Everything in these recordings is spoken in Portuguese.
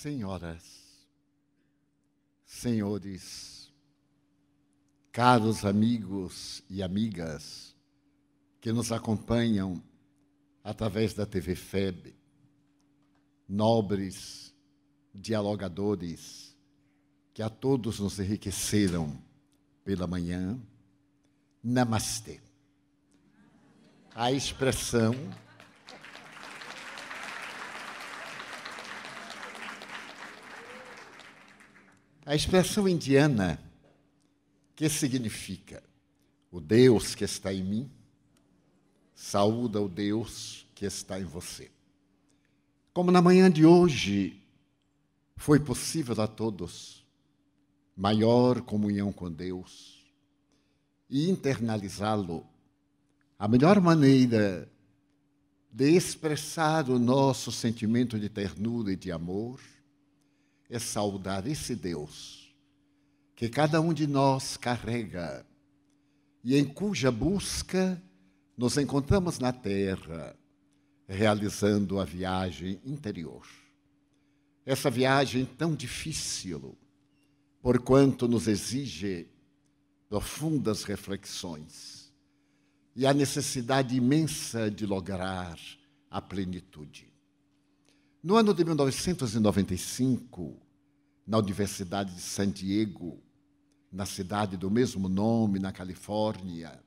senhoras, senhores, caros amigos e amigas que nos acompanham através da TV FEB, nobres dialogadores que a todos nos enriqueceram pela manhã, namastê. A expressão A expressão indiana, que significa o Deus que está em mim, saúda o Deus que está em você. Como na manhã de hoje foi possível a todos maior comunhão com Deus e internalizá-lo, a melhor maneira de expressar o nosso sentimento de ternura e de amor é saudar esse Deus que cada um de nós carrega e em cuja busca nos encontramos na terra, realizando a viagem interior. Essa viagem tão difícil, porquanto nos exige profundas reflexões e a necessidade imensa de lograr a plenitude. No ano de 1995, na Universidade de San Diego, na cidade do mesmo nome, na Califórnia,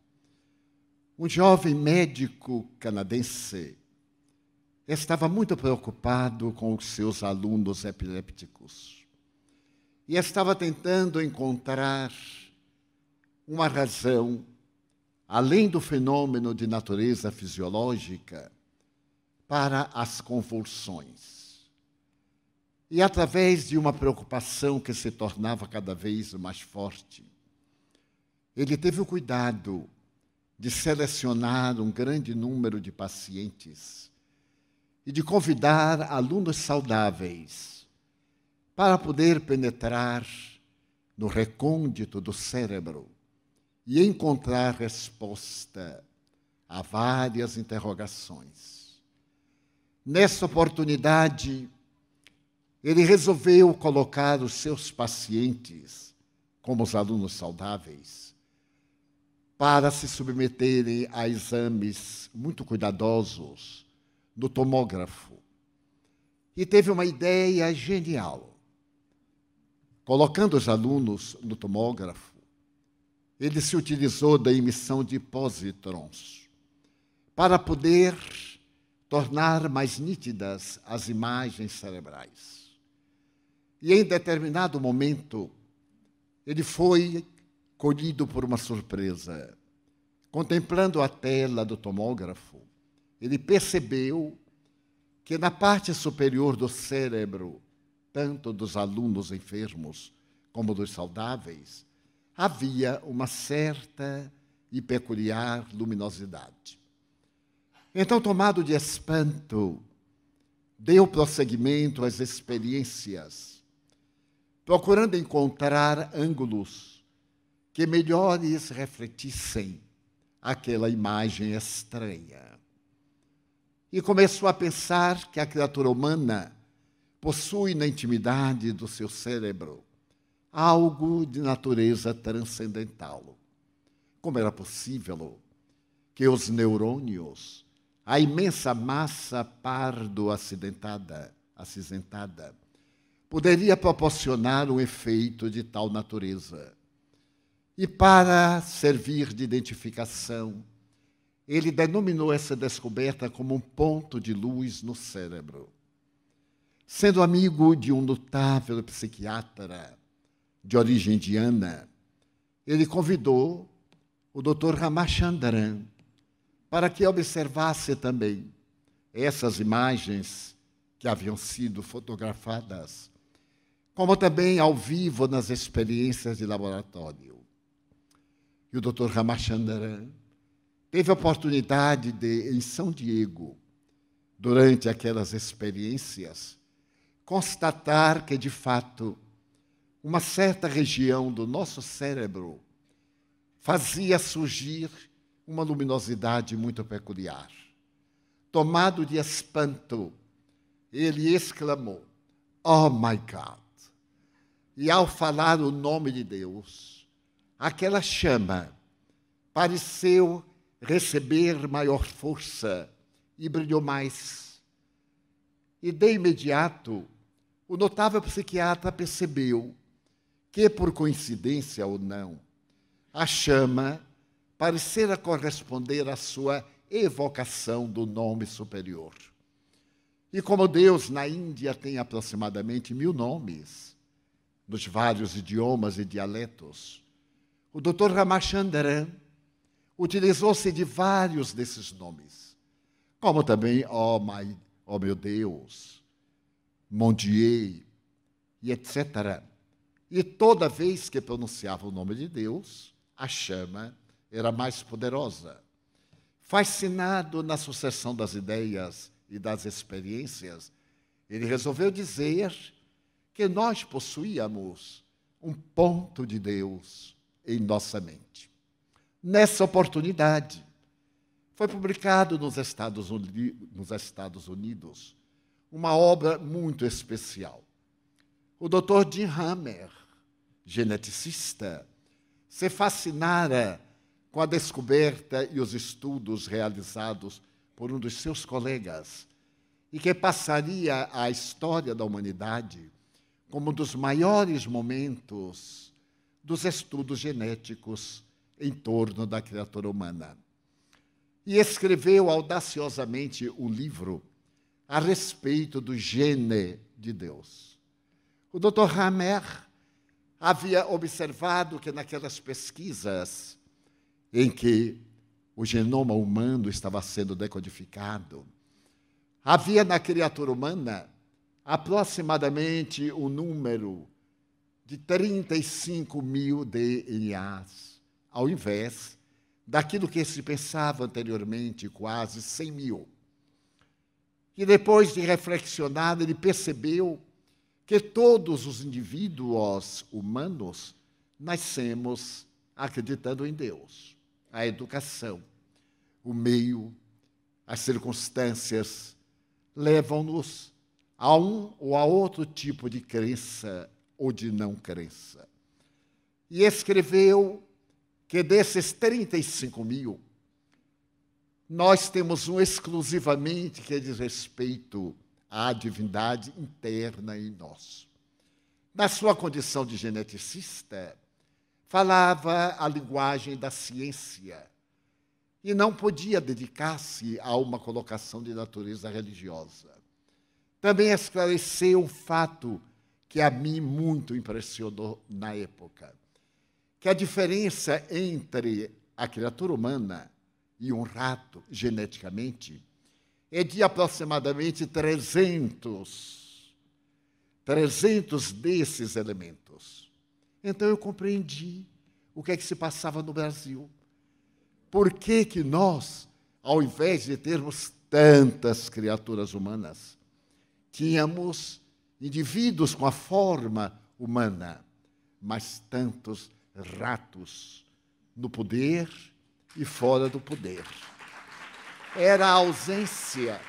um jovem médico canadense estava muito preocupado com os seus alunos epilépticos e estava tentando encontrar uma razão, além do fenômeno de natureza fisiológica, para as convulsões. E através de uma preocupação que se tornava cada vez mais forte, ele teve o cuidado de selecionar um grande número de pacientes e de convidar alunos saudáveis para poder penetrar no recôndito do cérebro e encontrar resposta a várias interrogações. Nessa oportunidade, ele resolveu colocar os seus pacientes como os alunos saudáveis para se submeterem a exames muito cuidadosos no tomógrafo. E teve uma ideia genial. Colocando os alunos no tomógrafo, ele se utilizou da emissão de positrons para poder tornar mais nítidas as imagens cerebrais. E em determinado momento, ele foi colhido por uma surpresa. Contemplando a tela do tomógrafo, ele percebeu que na parte superior do cérebro, tanto dos alunos enfermos como dos saudáveis, havia uma certa e peculiar luminosidade. Então, tomado de espanto, deu prosseguimento às experiências, procurando encontrar ângulos que melhores refletissem aquela imagem estranha. E começou a pensar que a criatura humana possui na intimidade do seu cérebro algo de natureza transcendental. Como era possível que os neurônios a imensa massa pardo acidentada, acinzentada, poderia proporcionar um efeito de tal natureza. E para servir de identificação, ele denominou essa descoberta como um ponto de luz no cérebro. Sendo amigo de um notável psiquiatra de origem indiana, ele convidou o Dr. Ramachandran para que observasse também essas imagens que haviam sido fotografadas, como também ao vivo nas experiências de laboratório. E o Dr. Ramachandran teve a oportunidade de, em São Diego, durante aquelas experiências, constatar que, de fato, uma certa região do nosso cérebro fazia surgir uma luminosidade muito peculiar. Tomado de espanto, ele exclamou: Oh my God! E ao falar o nome de Deus, aquela chama pareceu receber maior força e brilhou mais. E de imediato, o notável psiquiatra percebeu que, por coincidência ou não, a chama parecera corresponder à sua evocação do nome superior. E como Deus na Índia tem aproximadamente mil nomes, nos vários idiomas e dialetos, o Dr. Ramachandran utilizou-se de vários desses nomes, como também, oh, my, oh meu Deus, Mondier, e etc. E toda vez que pronunciava o nome de Deus, a chama era mais poderosa. Fascinado na sucessão das ideias e das experiências, ele resolveu dizer que nós possuíamos um ponto de Deus em nossa mente. Nessa oportunidade, foi publicado nos Estados, Unidos, nos Estados Unidos uma obra muito especial. O Dr. Jim Hammer, geneticista, se fascinara com a descoberta e os estudos realizados por um dos seus colegas, e que passaria a história da humanidade como um dos maiores momentos dos estudos genéticos em torno da criatura humana. E escreveu audaciosamente um livro a respeito do gene de Deus. O Dr. Hammer havia observado que naquelas pesquisas em que o genoma humano estava sendo decodificado, havia na criatura humana aproximadamente o um número de 35 mil DNAs, ao invés daquilo que se pensava anteriormente, quase 100 mil. E depois de reflexionar, ele percebeu que todos os indivíduos humanos nascemos acreditando em Deus a educação. O meio, as circunstâncias levam-nos a um ou a outro tipo de crença ou de não crença. E escreveu que desses 35 mil, nós temos um exclusivamente que diz respeito à divindade interna em nós. Na sua condição de geneticista, falava a linguagem da ciência e não podia dedicar-se a uma colocação de natureza religiosa. Também esclareceu um fato que a mim muito impressionou na época, que a diferença entre a criatura humana e um rato geneticamente é de aproximadamente 300 300 desses elementos. Então eu compreendi o que é que se passava no Brasil. Por que, que nós, ao invés de termos tantas criaturas humanas, tínhamos indivíduos com a forma humana, mas tantos ratos no poder e fora do poder. Era a ausência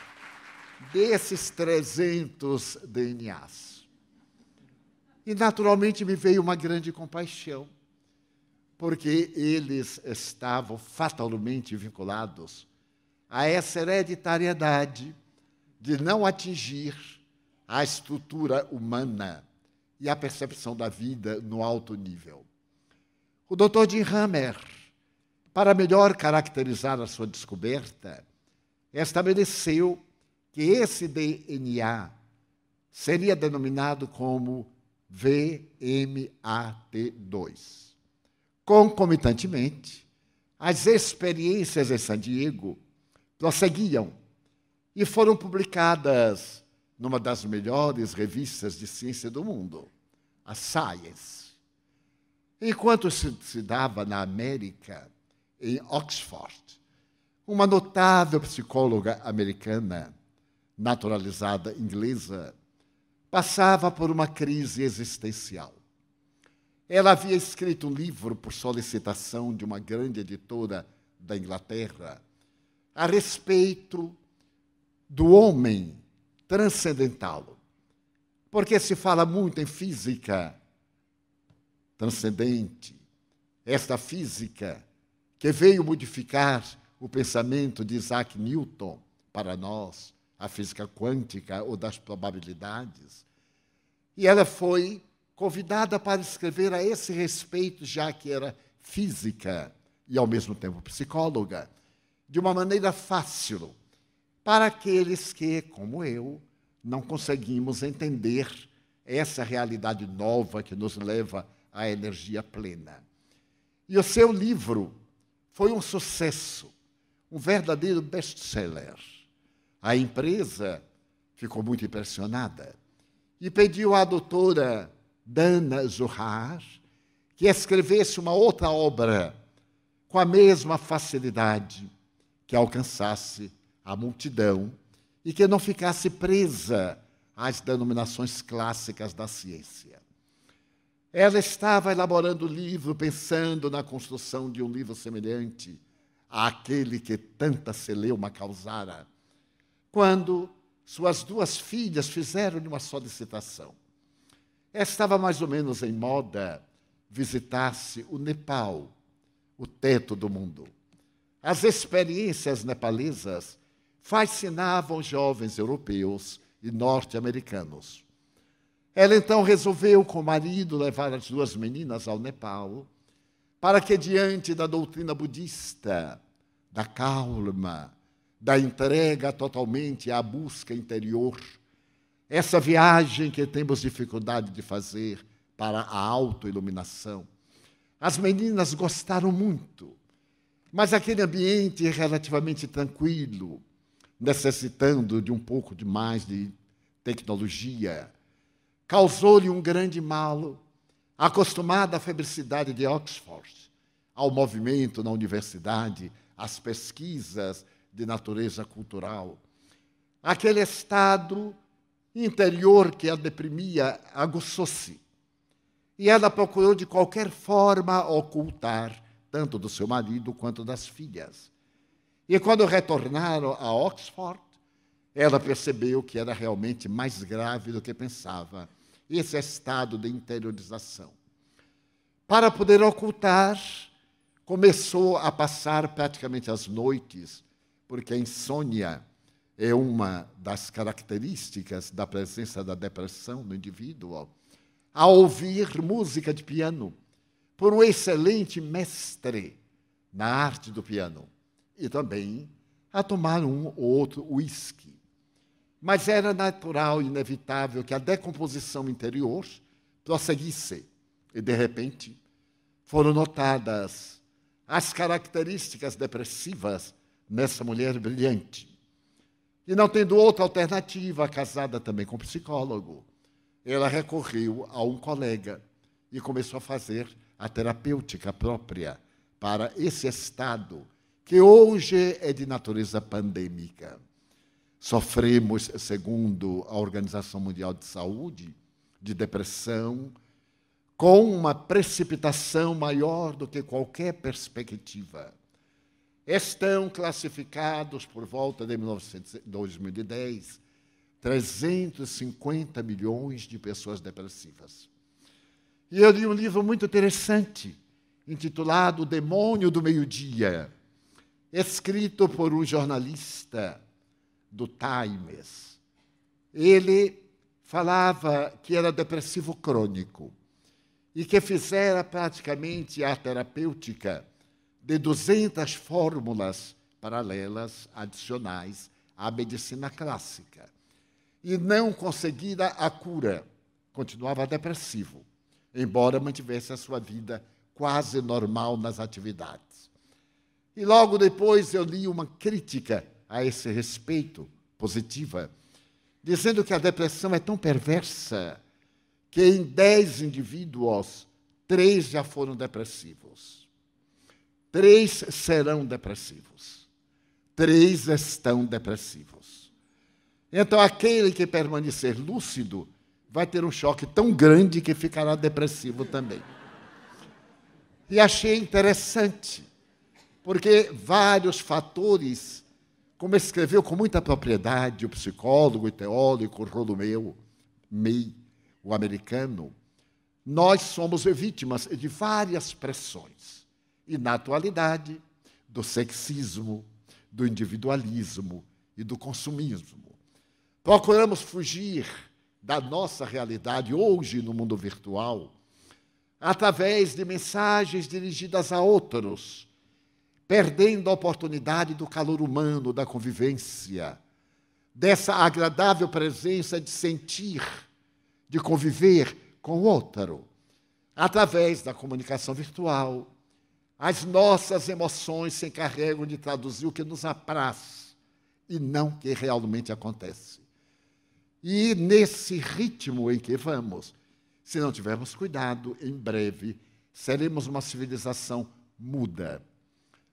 desses 300 DNAs. E naturalmente me veio uma grande compaixão porque eles estavam fatalmente vinculados a essa hereditariedade de não atingir a estrutura humana e a percepção da vida no alto nível. O Dr. Jim Hammer, para melhor caracterizar a sua descoberta, estabeleceu que esse DNA seria denominado como VMAT2. Concomitantemente, as experiências em San Diego prosseguiam e foram publicadas numa das melhores revistas de ciência do mundo, a Science. Enquanto se, se dava na América, em Oxford, uma notável psicóloga americana, naturalizada inglesa, passava por uma crise existencial. Ela havia escrito um livro por solicitação de uma grande editora da Inglaterra a respeito do homem transcendental. Porque se fala muito em física transcendente, esta física que veio modificar o pensamento de Isaac Newton para nós, a física quântica ou das probabilidades. E ela foi convidada para escrever a esse respeito, já que era física e ao mesmo tempo psicóloga, de uma maneira fácil, para aqueles que, como eu, não conseguimos entender essa realidade nova que nos leva à energia plena. E o seu livro foi um sucesso, um verdadeiro best-seller. A empresa ficou muito impressionada e pediu à doutora Dana Zohar, que escrevesse uma outra obra com a mesma facilidade, que alcançasse a multidão e que não ficasse presa às denominações clássicas da ciência. Ela estava elaborando o livro pensando na construção de um livro semelhante àquele que tanta celeuma causara, quando suas duas filhas fizeram-lhe uma solicitação. Estava mais ou menos em moda visitar-se o Nepal, o teto do mundo. As experiências nepalesas fascinavam jovens europeus e norte-americanos. Ela então resolveu, com o marido, levar as duas meninas ao Nepal, para que, diante da doutrina budista, da calma, da entrega totalmente à busca interior essa viagem que temos dificuldade de fazer para a autoiluminação. As meninas gostaram muito, mas aquele ambiente relativamente tranquilo, necessitando de um pouco de mais de tecnologia, causou-lhe um grande mal, acostumada à felicidade de Oxford, ao movimento na universidade, às pesquisas de natureza cultural. Aquele estado interior que a deprimia aguçou-se. E ela procurou de qualquer forma ocultar, tanto do seu marido quanto das filhas. E quando retornaram a Oxford, ela percebeu que era realmente mais grave do que pensava esse estado de interiorização. Para poder ocultar, começou a passar praticamente as noites, porque a insônia é uma das características da presença da depressão no indivíduo, a ouvir música de piano por um excelente mestre na arte do piano e também a tomar um ou outro uísque. Mas era natural e inevitável que a decomposição interior prosseguisse e, de repente, foram notadas as características depressivas nessa mulher brilhante e não tendo outra alternativa, casada também com psicólogo, ela recorreu a um colega e começou a fazer a terapêutica própria para esse estado que hoje é de natureza pandêmica. Sofremos, segundo a Organização Mundial de Saúde, de depressão, com uma precipitação maior do que qualquer perspectiva estão classificados por volta de 2010 350 milhões de pessoas depressivas. E eu li um livro muito interessante, intitulado O Demônio do Meio-Dia, escrito por um jornalista do Times. Ele falava que era depressivo crônico e que fizera praticamente a terapêutica de 200 fórmulas paralelas adicionais à medicina clássica e não conseguira a cura. Continuava depressivo, embora mantivesse a sua vida quase normal nas atividades. E logo depois eu li uma crítica a esse respeito, positiva, dizendo que a depressão é tão perversa que em dez indivíduos, três já foram depressivos. Três serão depressivos. Três estão depressivos. Então, aquele que permanecer lúcido vai ter um choque tão grande que ficará depressivo também. E achei interessante, porque vários fatores, como escreveu com muita propriedade o psicólogo e teórico Rolomeu May, o americano, nós somos vítimas de várias pressões e na atualidade do sexismo, do individualismo e do consumismo. Procuramos fugir da nossa realidade hoje no mundo virtual através de mensagens dirigidas a outros, perdendo a oportunidade do calor humano, da convivência, dessa agradável presença de sentir, de conviver com o outro, através da comunicação virtual, as nossas emoções se encarregam de traduzir o que nos apraz e não o que realmente acontece. E nesse ritmo em que vamos, se não tivermos cuidado, em breve seremos uma civilização muda.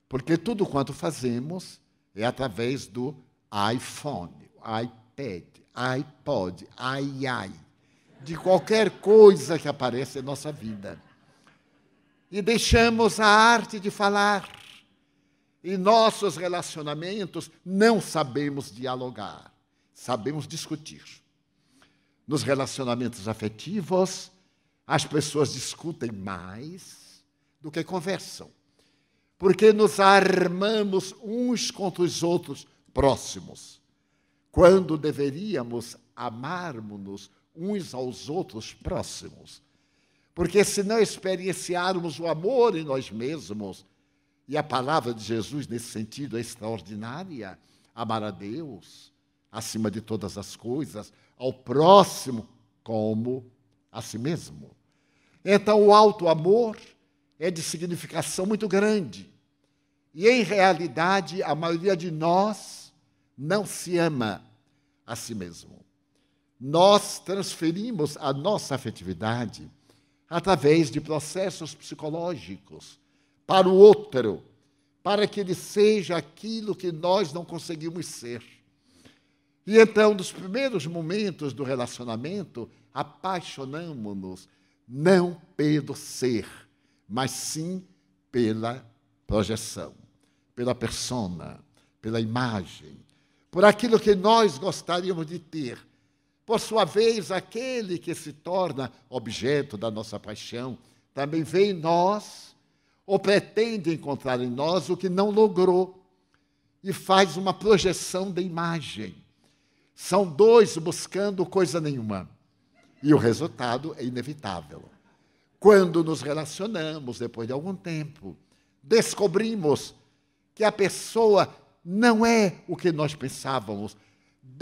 Porque tudo quanto fazemos é através do iPhone, iPad, iPod, ai ai, de qualquer coisa que aparece em nossa vida e deixamos a arte de falar. Em nossos relacionamentos não sabemos dialogar, sabemos discutir. Nos relacionamentos afetivos, as pessoas discutem mais do que conversam, porque nos armamos uns contra os outros próximos, quando deveríamos amarmos-nos uns aos outros próximos porque se não experienciarmos o amor em nós mesmos, e a palavra de Jesus nesse sentido é extraordinária, amar a Deus acima de todas as coisas, ao próximo como a si mesmo. Então, o alto amor é de significação muito grande. E, em realidade, a maioria de nós não se ama a si mesmo. Nós transferimos a nossa afetividade através de processos psicológicos para o outro, para que ele seja aquilo que nós não conseguimos ser. E então, nos primeiros momentos do relacionamento, apaixonamos-nos não pelo ser, mas sim pela projeção, pela persona, pela imagem, por aquilo que nós gostaríamos de ter por sua vez, aquele que se torna objeto da nossa paixão também vê em nós, ou pretende encontrar em nós, o que não logrou, e faz uma projeção da imagem. São dois buscando coisa nenhuma. E o resultado é inevitável. Quando nos relacionamos, depois de algum tempo, descobrimos que a pessoa não é o que nós pensávamos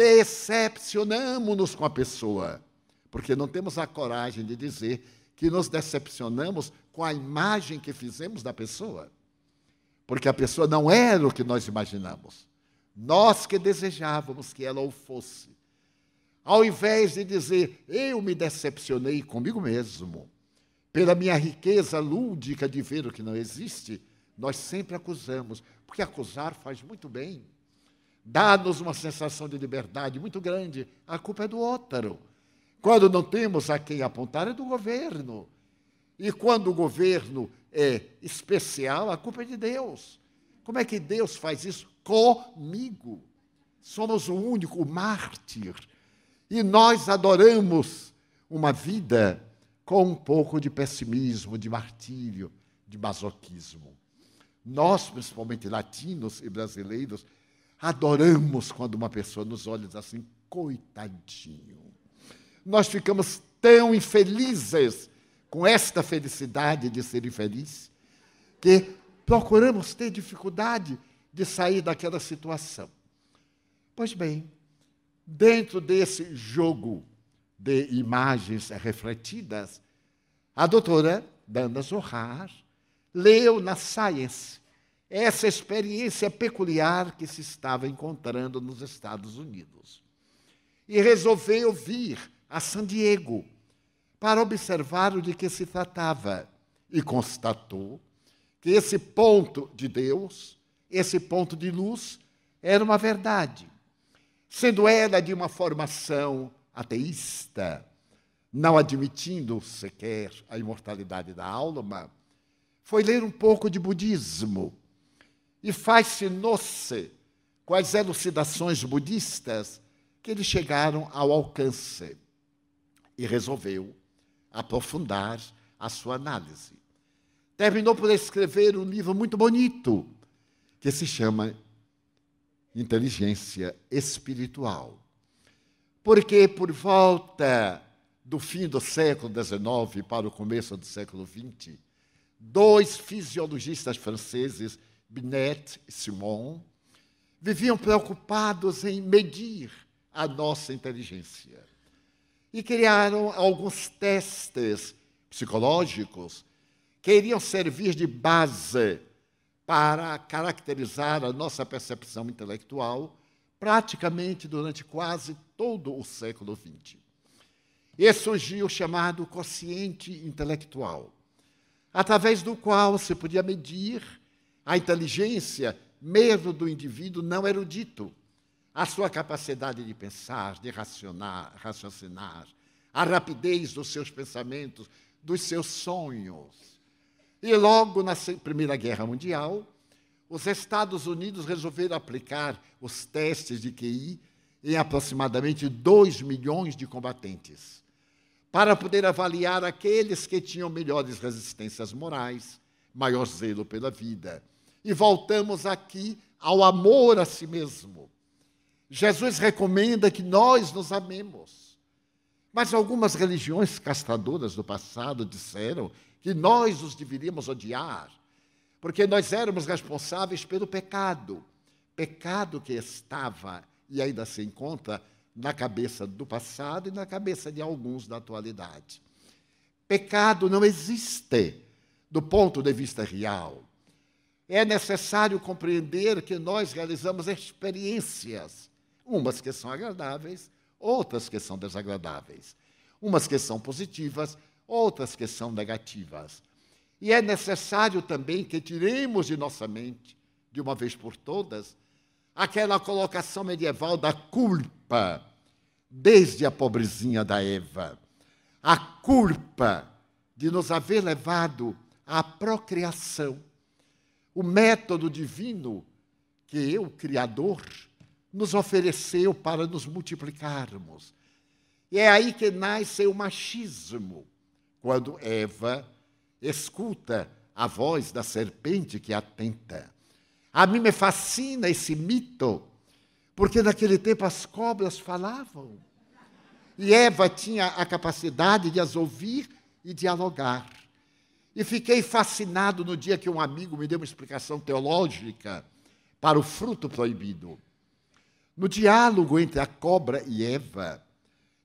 decepcionamos-nos com a pessoa, porque não temos a coragem de dizer que nos decepcionamos com a imagem que fizemos da pessoa, porque a pessoa não era o que nós imaginamos, nós que desejávamos que ela o fosse. Ao invés de dizer, eu me decepcionei comigo mesmo, pela minha riqueza lúdica de ver o que não existe, nós sempre acusamos, porque acusar faz muito bem dá-nos uma sensação de liberdade muito grande. A culpa é do ótaro. Quando não temos a quem apontar, é do governo. E quando o governo é especial, a culpa é de Deus. Como é que Deus faz isso comigo? Somos o único mártir. E nós adoramos uma vida com um pouco de pessimismo, de martírio, de masoquismo. Nós, principalmente latinos e brasileiros, adoramos quando uma pessoa nos olha e diz assim: coitadinho. Nós ficamos tão infelizes com esta felicidade de ser infeliz que procuramos ter dificuldade de sair daquela situação. Pois bem, dentro desse jogo de imagens refletidas, a doutora Danda Zohar leu na Science essa experiência peculiar que se estava encontrando nos Estados Unidos. E resolveu vir a San Diego para observar o de que se tratava e constatou que esse ponto de Deus, esse ponto de luz, era uma verdade, sendo ela de uma formação ateísta, não admitindo sequer a imortalidade da alma, foi ler um pouco de budismo e fascinou-se com as elucidações budistas que lhe chegaram ao alcance e resolveu aprofundar a sua análise. Terminou por escrever um livro muito bonito que se chama Inteligência Espiritual. Porque por volta do fim do século XIX para o começo do século XX, dois fisiologistas franceses Binet e Simon, viviam preocupados em medir a nossa inteligência e criaram alguns testes psicológicos que iriam servir de base para caracterizar a nossa percepção intelectual praticamente durante quase todo o século XX. E surgiu o chamado quociente intelectual, através do qual se podia medir a inteligência, mesmo do indivíduo não erudito, a sua capacidade de pensar, de racionar, raciocinar, a rapidez dos seus pensamentos, dos seus sonhos. E logo na Primeira Guerra Mundial, os Estados Unidos resolveram aplicar os testes de QI em aproximadamente 2 milhões de combatentes, para poder avaliar aqueles que tinham melhores resistências morais, maior zelo pela vida, e voltamos aqui ao amor a si mesmo. Jesus recomenda que nós nos amemos. Mas algumas religiões castadoras do passado disseram que nós os deveríamos odiar, porque nós éramos responsáveis pelo pecado. Pecado que estava e ainda se encontra na cabeça do passado e na cabeça de alguns da atualidade. Pecado não existe do ponto de vista real é necessário compreender que nós realizamos experiências, umas que são agradáveis, outras que são desagradáveis, umas que são positivas, outras que são negativas. E é necessário também que tiremos de nossa mente, de uma vez por todas, aquela colocação medieval da culpa, desde a pobrezinha da Eva. A culpa de nos haver levado à procriação o método divino que eu, Criador, nos ofereceu para nos multiplicarmos. E é aí que nasce o machismo, quando Eva escuta a voz da serpente que a tenta. A mim me fascina esse mito, porque naquele tempo as cobras falavam. E Eva tinha a capacidade de as ouvir e dialogar. E fiquei fascinado no dia que um amigo me deu uma explicação teológica para o fruto proibido. No diálogo entre a cobra e Eva,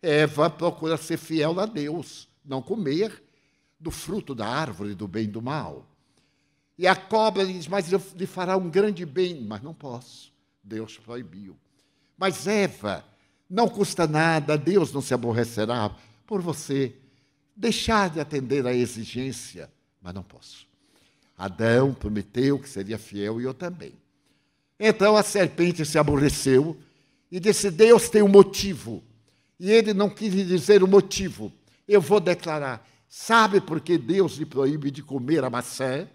Eva procura ser fiel a Deus, não comer do fruto da árvore do bem e do mal. E a cobra diz: Mas eu lhe fará um grande bem, mas não posso. Deus proibiu. Mas Eva, não custa nada, Deus não se aborrecerá por você deixar de atender à exigência mas não posso. Adão prometeu que seria fiel e eu também. Então a serpente se aborreceu e disse: Deus tem um motivo. E ele não quis dizer o motivo. Eu vou declarar. Sabe por que Deus lhe proíbe de comer a maçã?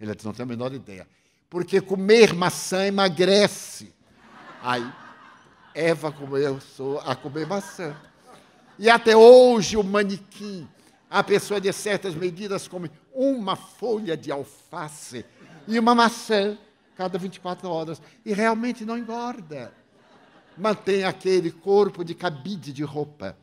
Ele disse: Não tem a menor ideia. Porque comer maçã emagrece. Aí, Eva começou a comer maçã. E até hoje o manequim a pessoa de certas medidas come uma folha de alface e uma maçã cada 24 horas e realmente não engorda. Mantém aquele corpo de cabide de roupa,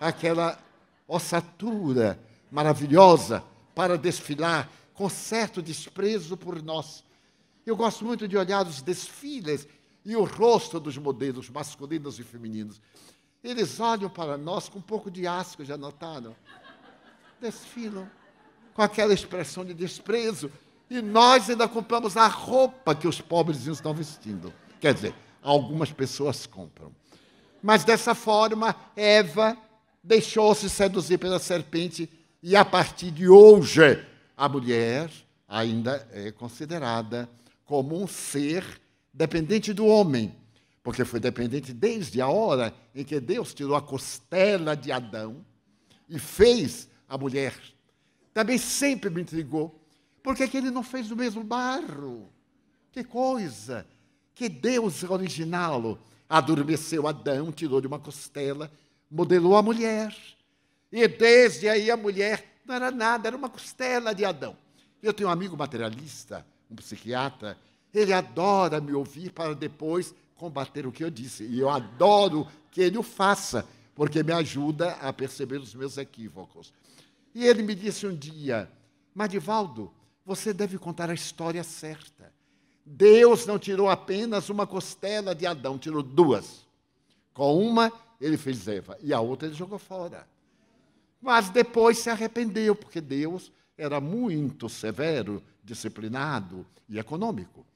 aquela ossatura maravilhosa para desfilar com certo desprezo por nós. Eu gosto muito de olhar os desfiles e o rosto dos modelos masculinos e femininos. Eles olham para nós com um pouco de asco, já notaram? desfilam com aquela expressão de desprezo. E nós ainda compramos a roupa que os pobrezinhos estão vestindo. Quer dizer, algumas pessoas compram. Mas dessa forma, Eva deixou-se seduzir pela serpente, e a partir de hoje, a mulher ainda é considerada como um ser dependente do homem, porque foi dependente desde a hora em que Deus tirou a costela de Adão e fez a mulher. Também sempre me intrigou. Por que, é que ele não fez do mesmo barro? Que coisa! Que Deus originá-lo. adormeceu Adão, tirou de uma costela, modelou a mulher. E desde aí a mulher não era nada, era uma costela de Adão. Eu tenho um amigo materialista, um psiquiatra, ele adora me ouvir para depois combater o que eu disse. E eu adoro que ele o faça, porque me ajuda a perceber os meus equívocos. E ele me disse um dia: Marivaldo, você deve contar a história certa. Deus não tirou apenas uma costela de Adão, tirou duas. Com uma, ele fez Eva, e a outra, ele jogou fora. Mas depois se arrependeu, porque Deus era muito severo, disciplinado e econômico.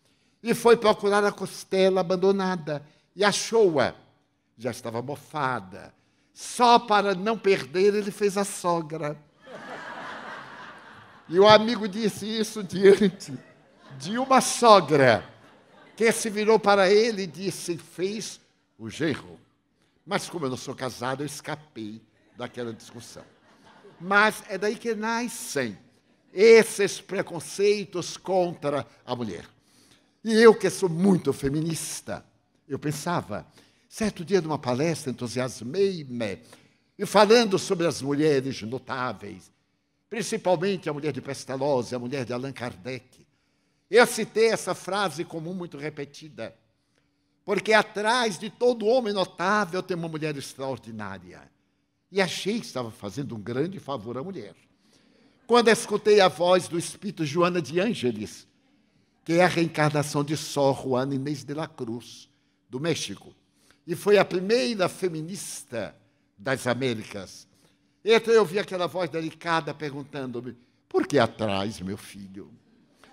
E foi procurar a costela abandonada e achou-a. Já estava mofada. Só para não perder, ele fez a sogra. E o amigo disse isso diante de uma sogra, que se virou para ele e disse: fez o genro. Mas como eu não sou casado, eu escapei daquela discussão. Mas é daí que nascem esses preconceitos contra a mulher. E eu, que sou muito feminista, eu pensava, certo dia numa palestra, entusiasmei-me, e falando sobre as mulheres notáveis, principalmente a mulher de Pestalozzi, a mulher de Allan Kardec. Eu citei essa frase comum muito repetida, porque atrás de todo homem notável tem uma mulher extraordinária. E achei que estava fazendo um grande favor à mulher. Quando escutei a voz do espírito Joana de Ângeles, que é a reencarnação de Sor Juana Inês de la Cruz, do México, e foi a primeira feminista das Américas então eu ouvi aquela voz delicada perguntando-me: por que atrás, meu filho?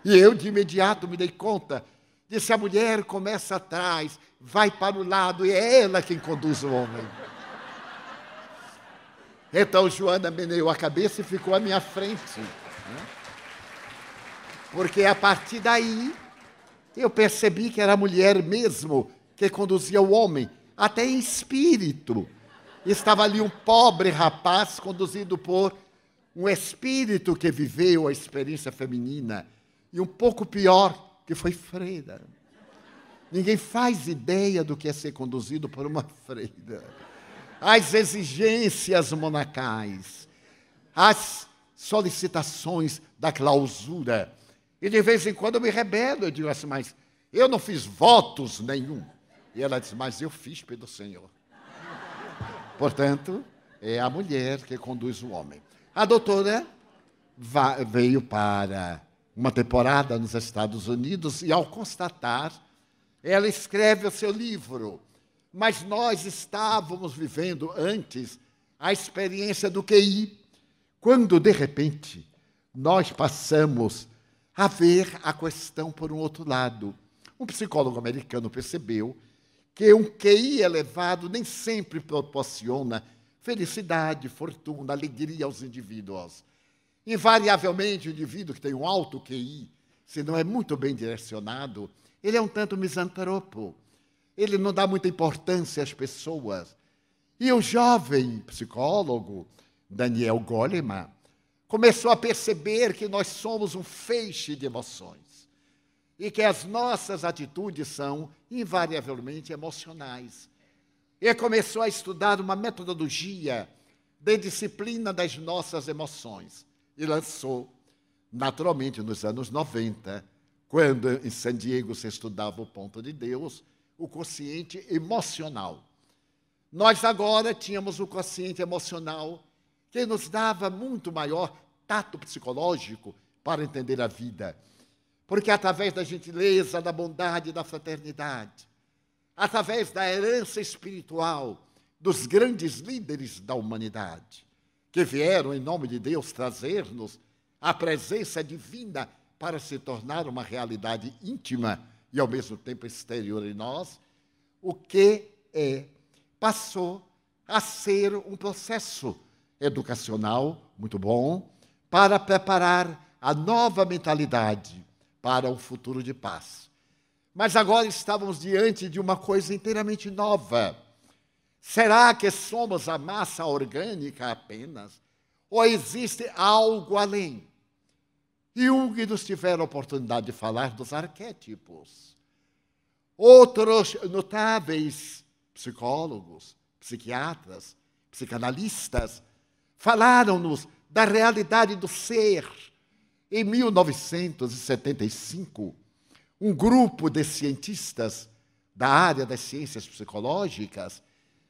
E eu de imediato me dei conta de se a mulher começa atrás, vai para o lado e é ela quem conduz o homem. Então Joana meneou a cabeça e ficou à minha frente. Né? Porque a partir daí eu percebi que era a mulher mesmo que conduzia o homem, até em espírito. Estava ali um pobre rapaz conduzido por um espírito que viveu a experiência feminina e um pouco pior, que foi freira. Ninguém faz ideia do que é ser conduzido por uma freira. As exigências monacais, as solicitações da clausura. E de vez em quando eu me rebelo, eu digo assim, mas eu não fiz votos nenhum. E ela diz, mas eu fiz pelo Senhor. Portanto, é a mulher que conduz o homem. A doutora veio para uma temporada nos Estados Unidos e, ao constatar, ela escreve o seu livro. Mas nós estávamos vivendo antes a experiência do QI, quando, de repente, nós passamos a ver a questão por um outro lado. Um psicólogo americano percebeu que um QI elevado nem sempre proporciona felicidade, fortuna, alegria aos indivíduos. Invariavelmente, o indivíduo que tem um alto QI, se não é muito bem direcionado, ele é um tanto misantropo. Ele não dá muita importância às pessoas. E o jovem psicólogo Daniel Goleman começou a perceber que nós somos um feixe de emoções e que as nossas atitudes são invariavelmente emocionais. Ele começou a estudar uma metodologia de disciplina das nossas emoções e lançou, naturalmente, nos anos 90, quando em San Diego se estudava o ponto de Deus, o consciente emocional. Nós agora tínhamos o consciente emocional que nos dava muito maior tato psicológico para entender a vida porque é através da gentileza, da bondade, da fraternidade, através da herança espiritual dos grandes líderes da humanidade, que vieram em nome de Deus trazer-nos a presença divina para se tornar uma realidade íntima e ao mesmo tempo exterior em nós, o que é passou a ser um processo educacional muito bom para preparar a nova mentalidade para um futuro de paz. Mas agora estávamos diante de uma coisa inteiramente nova. Será que somos a massa orgânica apenas? Ou existe algo além? Jung nos tiver a oportunidade de falar dos arquétipos. Outros notáveis psicólogos, psiquiatras, psicanalistas falaram-nos da realidade do ser, em 1975, um grupo de cientistas da área das ciências psicológicas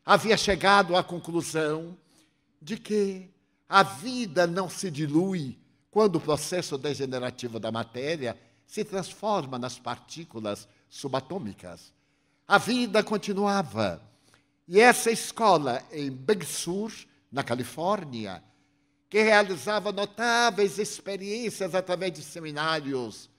havia chegado à conclusão de que a vida não se dilui quando o processo degenerativo da matéria se transforma nas partículas subatômicas. A vida continuava. E essa escola em Big Sur, na Califórnia, que realizava notáveis experiências através de seminários,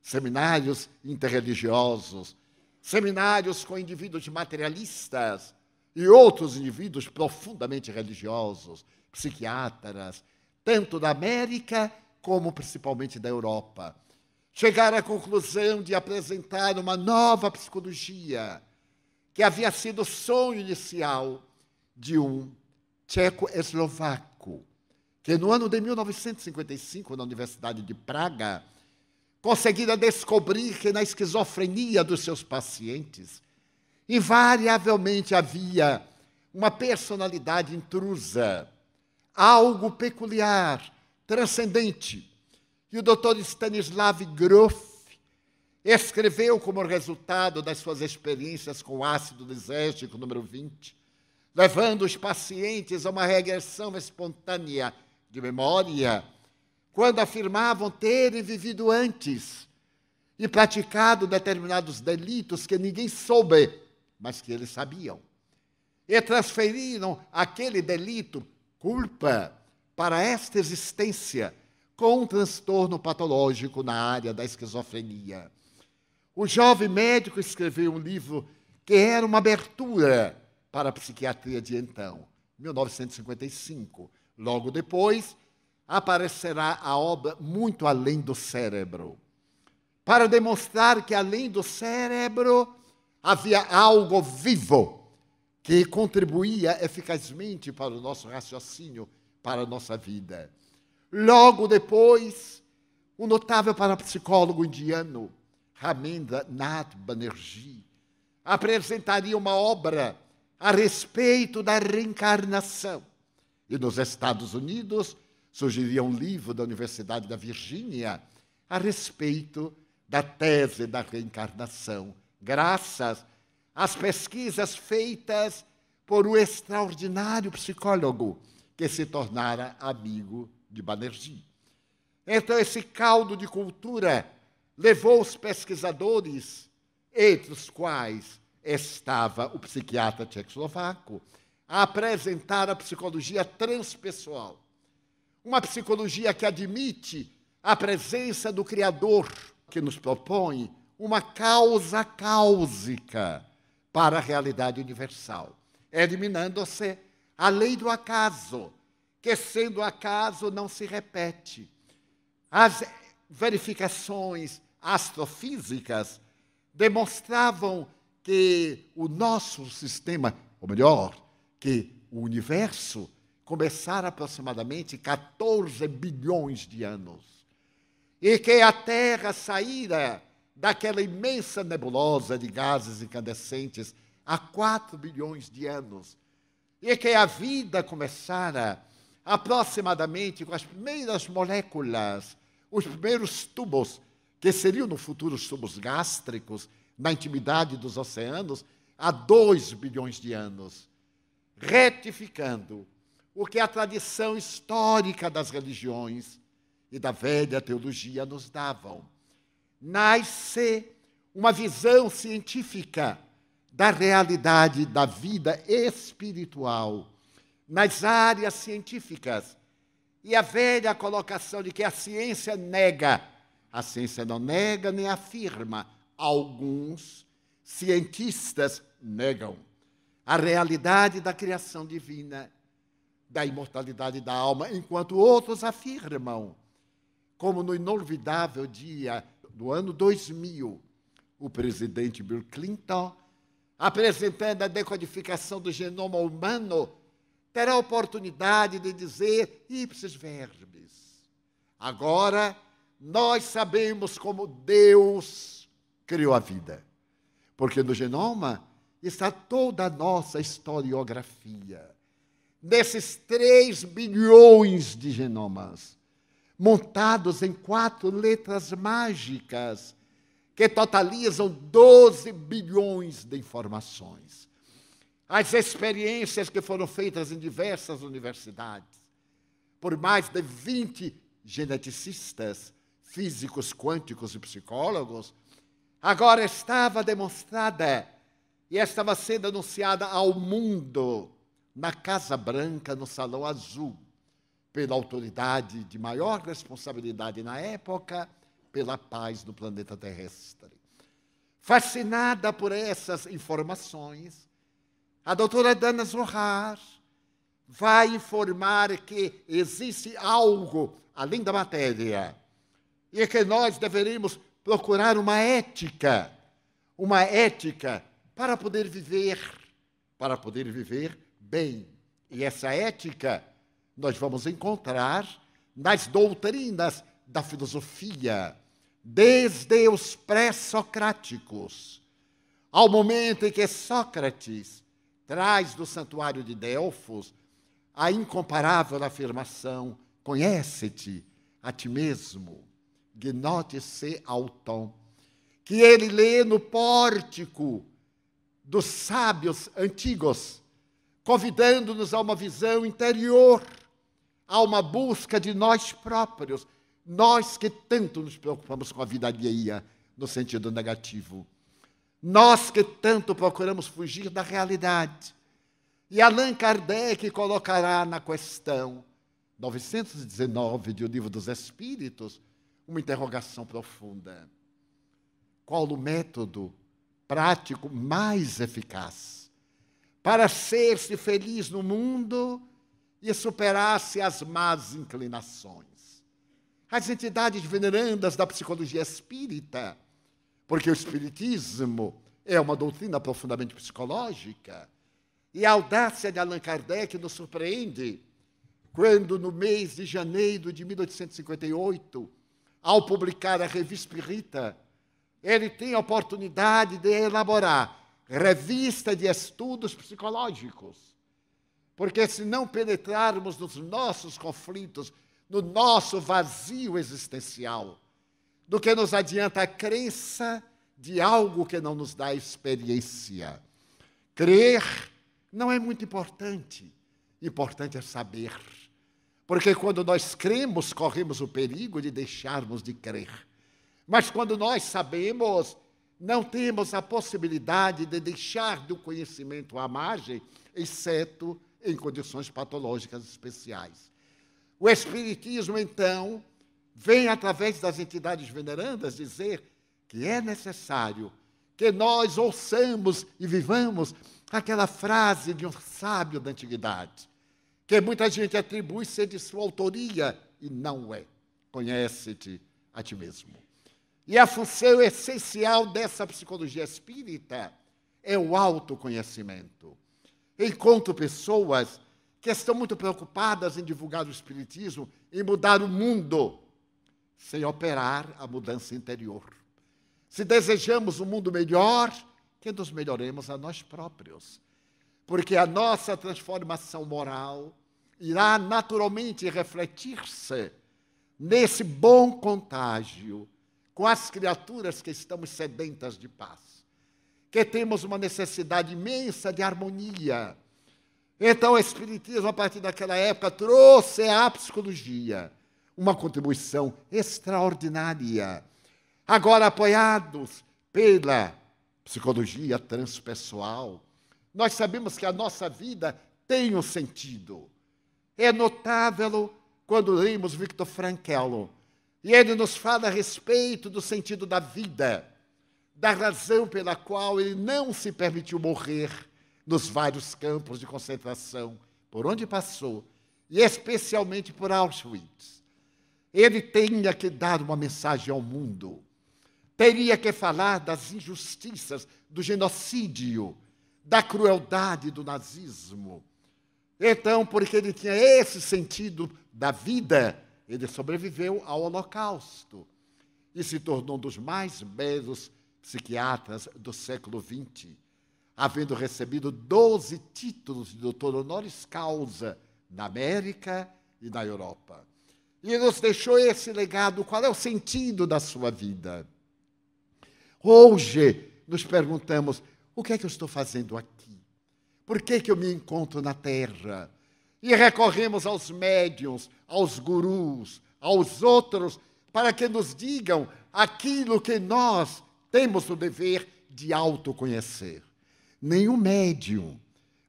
seminários interreligiosos, seminários com indivíduos materialistas e outros indivíduos profundamente religiosos, psiquiatras, tanto da América como principalmente da Europa. Chegaram à conclusão de apresentar uma nova psicologia, que havia sido o sonho inicial de um tcheco-eslovaco que no ano de 1955, na Universidade de Praga, conseguira descobrir que na esquizofrenia dos seus pacientes, invariavelmente havia uma personalidade intrusa, algo peculiar, transcendente. E o doutor Stanislav Grof escreveu, como resultado das suas experiências com o ácido lisérgico número 20, levando os pacientes a uma regressão espontânea de memória, quando afirmavam terem vivido antes e praticado determinados delitos que ninguém soube, mas que eles sabiam, e transferiram aquele delito, culpa, para esta existência com um transtorno patológico na área da esquizofrenia. O jovem médico escreveu um livro que era uma abertura para a psiquiatria de então, 1955, Logo depois, aparecerá a obra muito além do cérebro. Para demonstrar que além do cérebro havia algo vivo que contribuía eficazmente para o nosso raciocínio, para a nossa vida. Logo depois, o um notável parapsicólogo indiano, Ramendra Nath Banerjee, apresentaria uma obra a respeito da reencarnação e nos Estados Unidos surgiria um livro da Universidade da Virgínia a respeito da tese da reencarnação, graças às pesquisas feitas por um extraordinário psicólogo que se tornara amigo de Banerjee. Então, esse caldo de cultura levou os pesquisadores, entre os quais estava o psiquiatra tchecoslovaco, a apresentar a psicologia transpessoal. Uma psicologia que admite a presença do Criador, que nos propõe uma causa cáusica para a realidade universal, eliminando-se a lei do acaso, que sendo acaso não se repete. As verificações astrofísicas demonstravam que o nosso sistema, ou melhor, que o universo começara aproximadamente 14 bilhões de anos e que a Terra saíra daquela imensa nebulosa de gases incandescentes há 4 bilhões de anos e que a vida começara aproximadamente com as primeiras moléculas, os primeiros tubos, que seriam no futuro os tubos gástricos, na intimidade dos oceanos, há 2 bilhões de anos retificando o que é a tradição histórica das religiões e da velha teologia nos davam. Nasce uma visão científica da realidade da vida espiritual nas áreas científicas. E a velha colocação de que a ciência nega, a ciência não nega nem afirma, alguns cientistas negam a realidade da criação divina, da imortalidade da alma, enquanto outros afirmam, como no inolvidável dia do ano 2000, o presidente Bill Clinton, apresentando a decodificação do genoma humano, terá a oportunidade de dizer ipsis verbis. Agora, nós sabemos como Deus criou a vida. Porque no genoma está toda a nossa historiografia. Desses 3 bilhões de genomas, montados em quatro letras mágicas, que totalizam 12 bilhões de informações. As experiências que foram feitas em diversas universidades, por mais de 20 geneticistas, físicos quânticos e psicólogos, agora estava demonstrada e estava sendo anunciada ao mundo, na Casa Branca, no Salão Azul, pela autoridade de maior responsabilidade na época, pela paz no planeta terrestre. Fascinada por essas informações, a doutora Dana Zohar vai informar que existe algo além da matéria e que nós deveríamos procurar uma ética, uma ética para poder viver, para poder viver bem. E essa ética nós vamos encontrar nas doutrinas da filosofia, desde os pré-socráticos, ao momento em que Sócrates traz do santuário de Delfos a incomparável afirmação: conhece-te a ti mesmo, gnote-se auton, que ele lê no pórtico dos sábios antigos, convidando-nos a uma visão interior, a uma busca de nós próprios, nós que tanto nos preocupamos com a vida alheia no sentido negativo, nós que tanto procuramos fugir da realidade. E Allan Kardec colocará na questão 919 de O Livro dos Espíritos uma interrogação profunda. Qual o método prático, mais eficaz. Para ser-se feliz no mundo e superar-se as más inclinações. As entidades venerandas da psicologia espírita, porque o espiritismo é uma doutrina profundamente psicológica, e a audácia de Allan Kardec nos surpreende quando, no mês de janeiro de 1858, ao publicar a Revista Espírita, ele tem a oportunidade de elaborar revista de estudos psicológicos. Porque se não penetrarmos nos nossos conflitos, no nosso vazio existencial, do que nos adianta a crença de algo que não nos dá experiência. Crer não é muito importante, importante é saber. Porque quando nós cremos, corremos o perigo de deixarmos de crer. Mas quando nós sabemos, não temos a possibilidade de deixar do conhecimento à margem, exceto em condições patológicas especiais. O Espiritismo, então, vem através das entidades venerandas dizer que é necessário que nós ouçamos e vivamos aquela frase de um sábio da antiguidade, que muita gente atribui ser de sua autoria e não é. Conhece-te a ti mesmo. E a função essencial dessa psicologia espírita é o autoconhecimento. Encontro pessoas que estão muito preocupadas em divulgar o espiritismo, em mudar o mundo, sem operar a mudança interior. Se desejamos um mundo melhor, que nos melhoremos a nós próprios. Porque a nossa transformação moral irá naturalmente refletir-se nesse bom contágio com as criaturas que estamos sedentas de paz, que temos uma necessidade imensa de harmonia. Então, o Espiritismo, a partir daquela época, trouxe à psicologia uma contribuição extraordinária. Agora, apoiados pela psicologia transpessoal, nós sabemos que a nossa vida tem um sentido. É notável quando lemos Victor Frankello, e ele nos fala a respeito do sentido da vida, da razão pela qual ele não se permitiu morrer nos vários campos de concentração por onde passou, e especialmente por Auschwitz. Ele tinha que dar uma mensagem ao mundo, teria que falar das injustiças, do genocídio, da crueldade do nazismo. Então, porque ele tinha esse sentido da vida, ele sobreviveu ao Holocausto e se tornou um dos mais belos psiquiatras do século XX, havendo recebido 12 títulos de doutor honoris causa na América e na Europa. E nos deixou esse legado. Qual é o sentido da sua vida? Hoje nos perguntamos: o que é que eu estou fazendo aqui? Por que, que eu me encontro na Terra? e recorremos aos médiuns, aos gurus, aos outros, para que nos digam aquilo que nós temos o dever de autoconhecer. Nenhum médium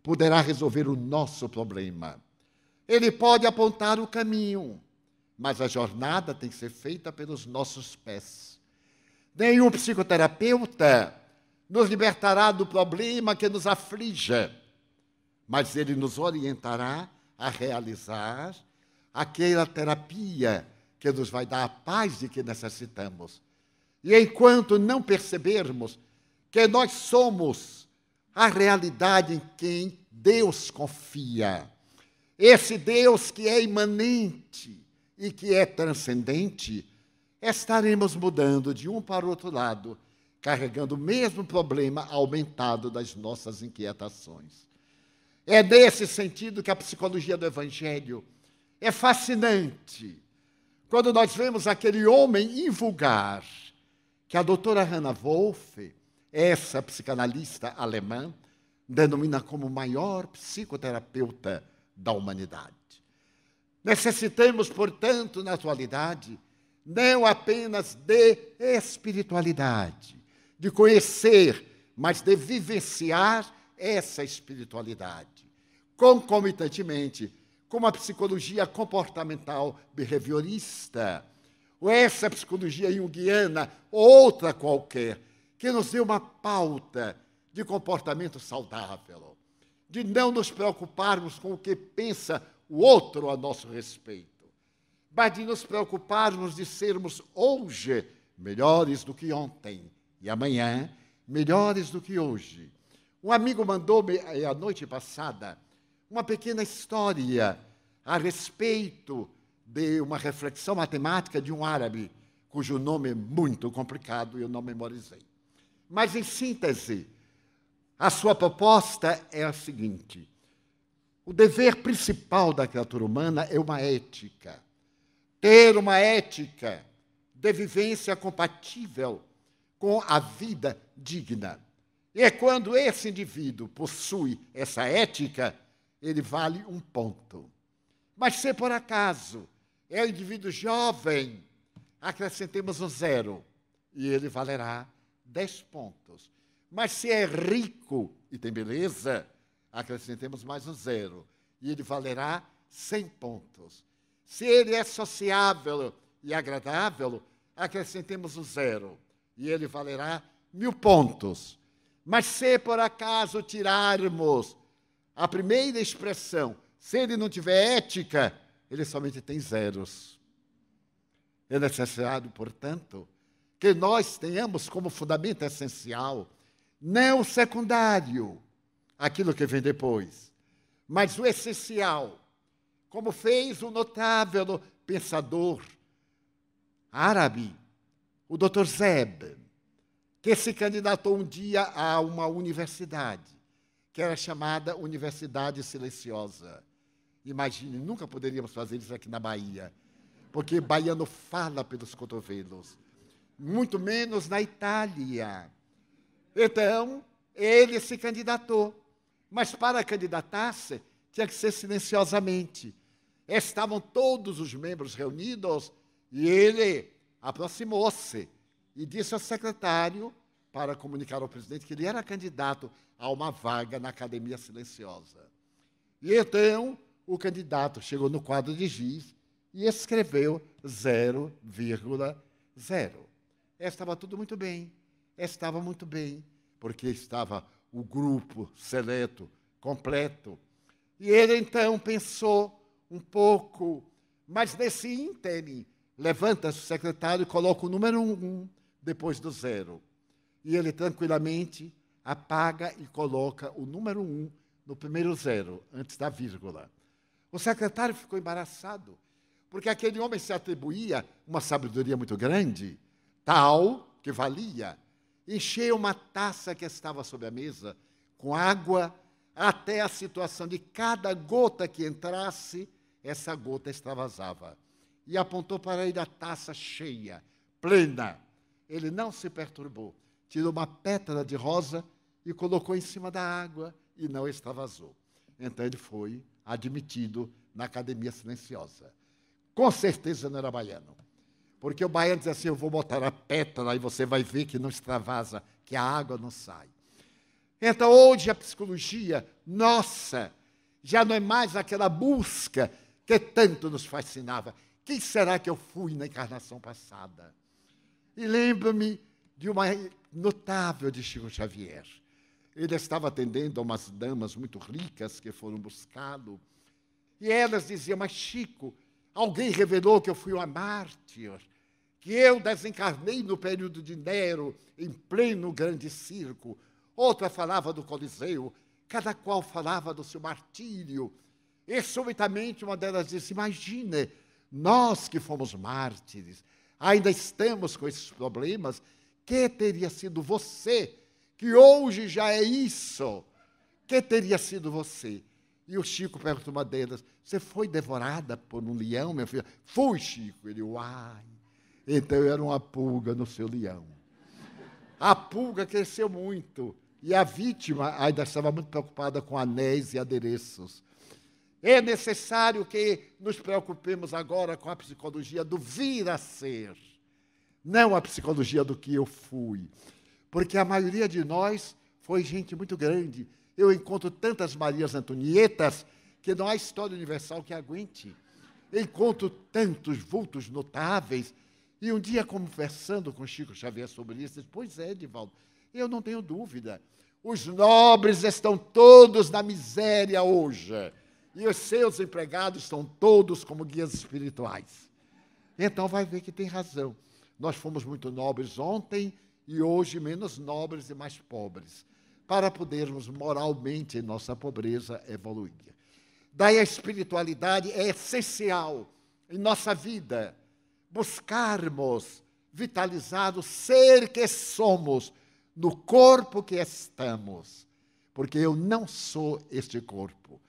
poderá resolver o nosso problema. Ele pode apontar o caminho, mas a jornada tem que ser feita pelos nossos pés. Nenhum psicoterapeuta nos libertará do problema que nos aflige, mas ele nos orientará a realizar, aquela terapia que nos vai dar a paz de que necessitamos. E enquanto não percebermos que nós somos a realidade em quem Deus confia, esse Deus que é imanente e que é transcendente, estaremos mudando de um para o outro lado, carregando o mesmo problema aumentado das nossas inquietações. É nesse sentido que a psicologia do Evangelho é fascinante. Quando nós vemos aquele homem invulgar, que a doutora Hannah Wolff, essa psicanalista alemã, denomina como o maior psicoterapeuta da humanidade. Necessitamos, portanto, na atualidade, não apenas de espiritualidade, de conhecer, mas de vivenciar essa espiritualidade concomitantemente com a psicologia comportamental behaviorista, ou essa psicologia junguiana, outra qualquer, que nos dê uma pauta de comportamento saudável, de não nos preocuparmos com o que pensa o outro a nosso respeito, mas de nos preocuparmos de sermos hoje melhores do que ontem e amanhã melhores do que hoje. Um amigo mandou-me eh, a noite passada uma pequena história a respeito de uma reflexão matemática de um árabe cujo nome é muito complicado e eu não memorizei. Mas, em síntese, a sua proposta é a seguinte: o dever principal da criatura humana é uma ética. Ter uma ética de vivência compatível com a vida digna. E é quando esse indivíduo possui essa ética ele vale um ponto. Mas se por acaso é um indivíduo jovem, acrescentemos um zero e ele valerá dez pontos. Mas se é rico e tem beleza, acrescentemos mais um zero e ele valerá cem pontos. Se ele é sociável e agradável, acrescentemos um zero e ele valerá mil pontos. Mas se por acaso tirarmos a primeira expressão, se ele não tiver ética, ele somente tem zeros. É necessário, portanto, que nós tenhamos como fundamento essencial, não o secundário, aquilo que vem depois, mas o essencial, como fez o notável pensador árabe, o Dr. Zeb, que se candidatou um dia a uma universidade que era chamada Universidade Silenciosa. Imagine, nunca poderíamos fazer isso aqui na Bahia, porque baiano fala pelos cotovelos, muito menos na Itália. Então, ele se candidatou, mas para candidatar-se, tinha que ser silenciosamente. Estavam todos os membros reunidos e ele aproximou-se e disse ao secretário para comunicar ao presidente que ele era candidato a uma vaga na academia silenciosa. E então o candidato chegou no quadro de giz e escreveu 0,0. É, estava tudo muito bem, é, estava muito bem, porque estava o grupo seleto, completo. E ele então pensou um pouco, mas nesse ínterim, levanta-se o secretário e coloca o número um, depois do zero e ele tranquilamente apaga e coloca o número um no primeiro zero, antes da vírgula. O secretário ficou embaraçado, porque aquele homem se atribuía uma sabedoria muito grande, tal que valia. Encheu uma taça que estava sobre a mesa com água, até a situação de cada gota que entrasse, essa gota extravasava. E apontou para ele a taça cheia, plena. Ele não se perturbou tirou uma pétala de rosa e colocou em cima da água e não estava azul. Então ele foi admitido na academia silenciosa. Com certeza não era baiano. Porque o baiano diz assim: eu vou botar a pétala e você vai ver que não extravasa, que a água não sai. Então hoje a psicologia, nossa, já não é mais aquela busca que tanto nos fascinava. Quem será que eu fui na encarnação passada? E lembro-me de uma notável de Chico Xavier. Ele estava atendendo a umas damas muito ricas que foram buscá-lo. E elas diziam: Mas Chico, alguém revelou que eu fui uma mártir, que eu desencarnei no período de Nero, em pleno grande circo. Outra falava do Coliseu, cada qual falava do seu martírio. E subitamente uma delas disse: Imagine, nós que fomos mártires, ainda estamos com esses problemas que teria sido você, que hoje já é isso? Que teria sido você? E o Chico pergunta uma delas: Você foi devorada por um leão, meu filho? Fui, Chico. Ele, uai. Então eu era uma pulga no seu leão. A pulga cresceu muito. E a vítima ainda estava muito preocupada com anéis e adereços. É necessário que nos preocupemos agora com a psicologia do vir a ser não a psicologia do que eu fui. Porque a maioria de nós foi gente muito grande. Eu encontro tantas Marias Antonietas que não há história universal que aguente. encontro tantos vultos notáveis. E um dia, conversando com Chico Xavier sobre isso, disse, pois é, Edivaldo, eu não tenho dúvida. Os nobres estão todos na miséria hoje. E os seus empregados estão todos como guias espirituais. Então vai ver que tem razão. Nós fomos muito nobres ontem e hoje menos nobres e mais pobres, para podermos moralmente em nossa pobreza evoluir. Daí a espiritualidade é essencial em nossa vida. Buscarmos vitalizar o ser que somos no corpo que estamos, porque eu não sou este corpo.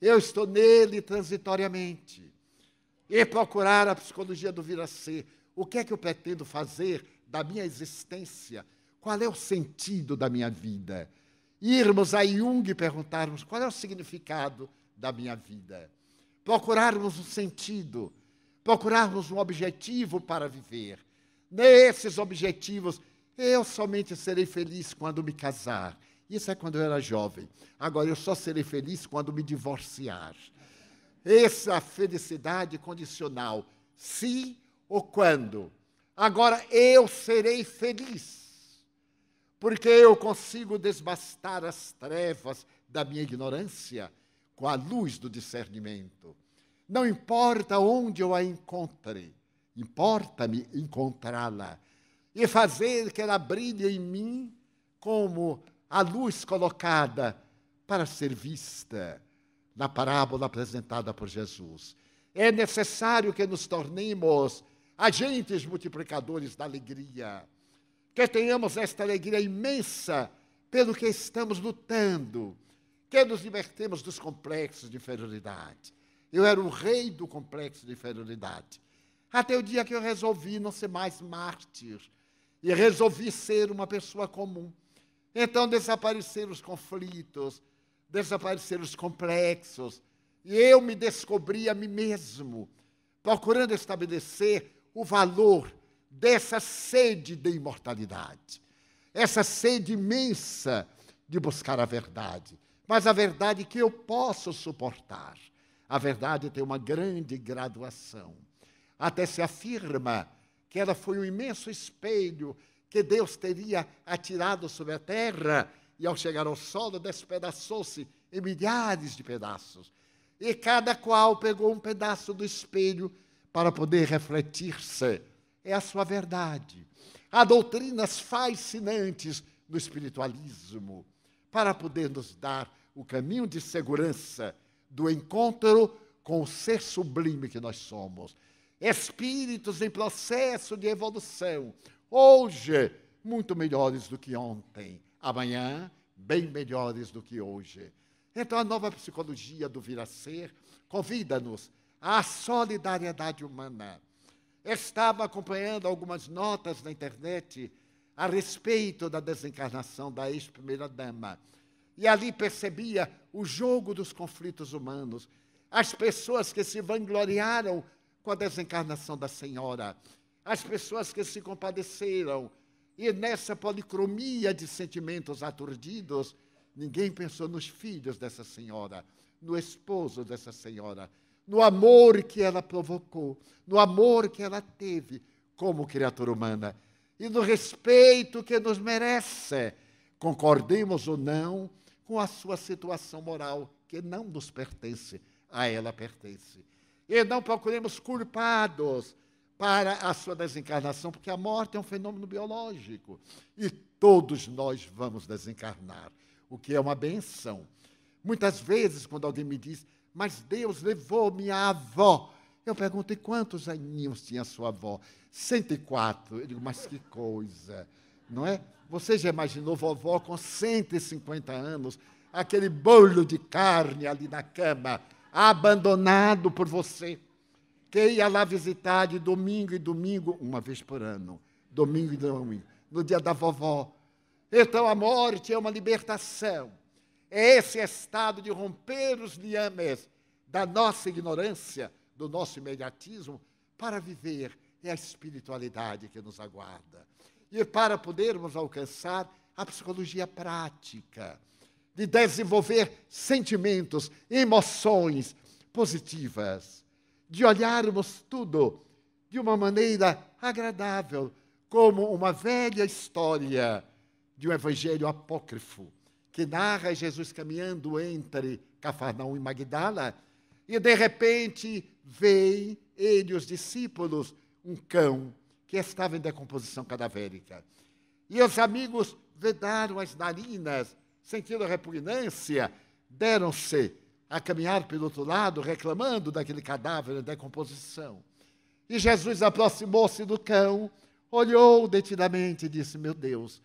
Eu estou nele transitoriamente. E procurar a psicologia do vir a ser o que é que eu pretendo fazer da minha existência? Qual é o sentido da minha vida? Irmos a Jung e perguntarmos qual é o significado da minha vida. Procurarmos um sentido, procurarmos um objetivo para viver. Nesses objetivos, eu somente serei feliz quando me casar. Isso é quando eu era jovem. Agora eu só serei feliz quando me divorciar. Essa felicidade condicional, se ou quando. Agora eu serei feliz, porque eu consigo desbastar as trevas da minha ignorância com a luz do discernimento. Não importa onde eu a encontre, importa-me encontrá-la e fazer que ela brilhe em mim como a luz colocada para ser vista na parábola apresentada por Jesus. É necessário que nos tornemos agentes multiplicadores da alegria. Que tenhamos esta alegria imensa pelo que estamos lutando, que nos libertemos dos complexos de inferioridade. Eu era o rei do complexo de inferioridade. Até o dia que eu resolvi não ser mais mártir e resolvi ser uma pessoa comum. Então desapareceram os conflitos, desapareceram os complexos, e eu me descobri a mim mesmo, procurando estabelecer o valor dessa sede de imortalidade, essa sede imensa de buscar a verdade, mas a verdade que eu posso suportar. A verdade tem uma grande graduação. Até se afirma que ela foi um imenso espelho que Deus teria atirado sobre a terra e ao chegar ao solo despedaçou-se em milhares de pedaços. E cada qual pegou um pedaço do espelho para poder refletir-se. É a sua verdade. Há doutrinas fascinantes no espiritualismo para poder nos dar o caminho de segurança do encontro com o ser sublime que nós somos. Espíritos em processo de evolução, hoje muito melhores do que ontem, amanhã bem melhores do que hoje. Então, a nova psicologia do vir a ser convida-nos a solidariedade humana. Estava acompanhando algumas notas na internet a respeito da desencarnação da ex-primeira-dama. E ali percebia o jogo dos conflitos humanos. As pessoas que se vangloriaram com a desencarnação da senhora, as pessoas que se compadeceram, e nessa policromia de sentimentos aturdidos, ninguém pensou nos filhos dessa senhora, no esposo dessa senhora, no amor que ela provocou, no amor que ela teve como criatura humana e no respeito que nos merece, concordemos ou não com a sua situação moral, que não nos pertence, a ela pertence. E não procuremos culpados para a sua desencarnação, porque a morte é um fenômeno biológico e todos nós vamos desencarnar, o que é uma benção. Muitas vezes, quando alguém me diz, mas Deus levou minha avó. Eu perguntei quantos aninhos tinha sua avó? 104. Eu digo, mas que coisa, não é? Você já imaginou vovó com 150 anos, aquele bolo de carne ali na cama, abandonado por você, que ia lá visitar de domingo e domingo, uma vez por ano, domingo e domingo, no dia da vovó. Então a morte é uma libertação. É esse estado de romper os liames da nossa ignorância, do nosso imediatismo, para viver é a espiritualidade que nos aguarda. E para podermos alcançar a psicologia prática, de desenvolver sentimentos, emoções positivas, de olharmos tudo de uma maneira agradável, como uma velha história de um evangelho apócrifo que narra Jesus caminhando entre Cafarnaum e Magdala, e de repente veem ele e os discípulos um cão que estava em decomposição cadavérica. E os amigos vedaram as narinas, sentindo a repugnância, deram-se a caminhar pelo outro lado, reclamando daquele cadáver em decomposição. E Jesus aproximou-se do cão, olhou detidamente e disse: Meu Deus,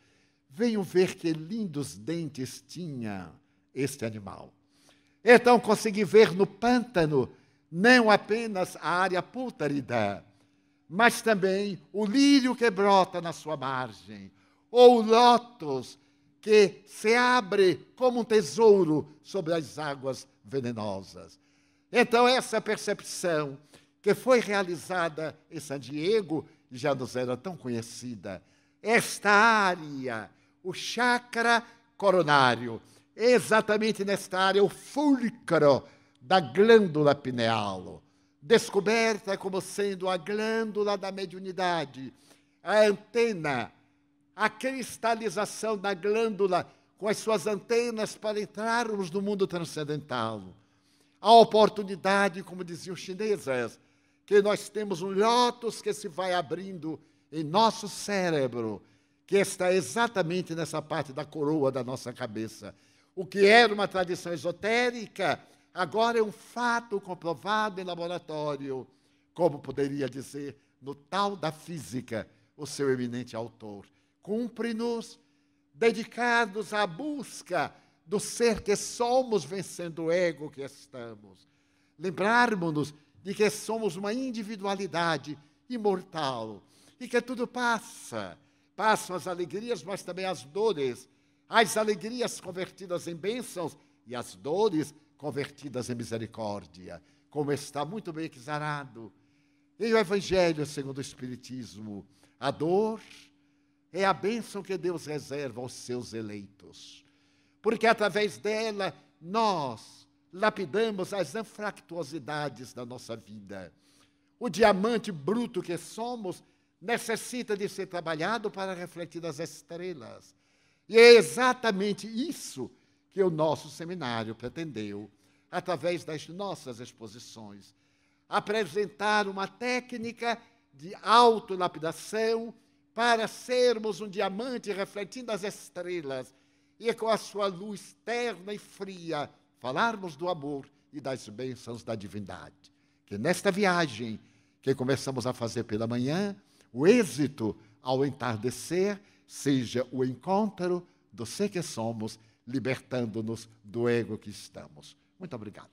venho ver que lindos dentes tinha este animal. Então consegui ver no pântano não apenas a área púltarida, mas também o lírio que brota na sua margem, ou o lótus que se abre como um tesouro sobre as águas venenosas. Então, essa percepção que foi realizada em San Diego já nos era tão conhecida. Esta área o chakra coronário. Exatamente nesta área, o fulcro da glândula pineal, descoberta como sendo a glândula da mediunidade, a antena, a cristalização da glândula com as suas antenas para entrarmos no mundo transcendental. A oportunidade, como diziam os chineses, que nós temos um lótus que se vai abrindo em nosso cérebro que está exatamente nessa parte da coroa da nossa cabeça. O que era uma tradição esotérica, agora é um fato comprovado em laboratório, como poderia dizer no tal da física o seu eminente autor. Cumpre-nos, dedicados à busca do ser que somos, vencendo o ego que estamos. Lembrarmos-nos de que somos uma individualidade imortal e que tudo passa Passam as alegrias, mas também as dores. As alegrias convertidas em bênçãos e as dores convertidas em misericórdia. Como está muito bem exarado. Em o Evangelho segundo o Espiritismo, a dor é a bênção que Deus reserva aos seus eleitos. Porque através dela nós lapidamos as anfractuosidades da nossa vida. O diamante bruto que somos necessita de ser trabalhado para refletir as estrelas. E é exatamente isso que o nosso seminário pretendeu, através das nossas exposições, apresentar uma técnica de autolapidação para sermos um diamante refletindo as estrelas e com a sua luz terna e fria falarmos do amor e das bênçãos da divindade. Que nesta viagem que começamos a fazer pela manhã, o êxito ao entardecer seja o encontro do ser que somos, libertando-nos do ego que estamos. Muito obrigado.